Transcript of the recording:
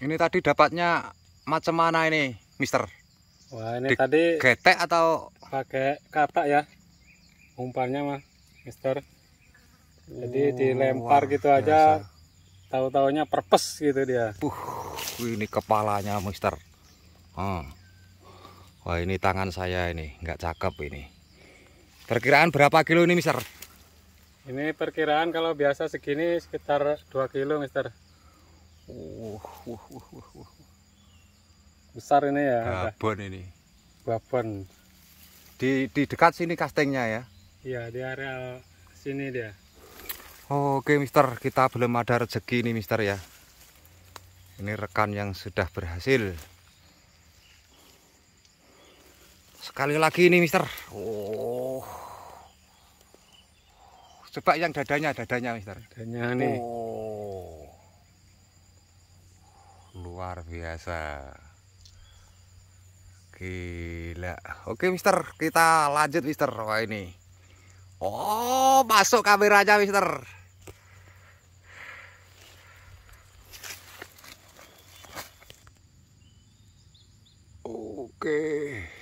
Ini tadi dapatnya macam mana ini, Mister? Wah, ini Di tadi getek atau pakai katak ya? Umpannya mah, Mister. Jadi oh, dilempar wah, gitu biasa. aja. Tahu-taunya perpes gitu dia. Uh, ini kepalanya, Mister. Hmm. Wah, ini tangan saya ini, nggak cakep ini. Perkiraan berapa kilo ini, Mister? Ini perkiraan kalau biasa segini sekitar 2 kilo, Mister. Uh, uh, uh, uh, Besar ini ya. Babon ini. Babon. Di di dekat sini castingnya ya. Iya, di area sini dia. Oke, Mister, kita belum ada rezeki ini Mister ya. Ini rekan yang sudah berhasil. Sekali lagi ini, Mister. Oh. Coba yang dadanya, dadanya, Mister. Dadanya nih. Oh luar biasa gila oke mister kita lanjut mister wah ini oh masuk kameranya mister oke okay.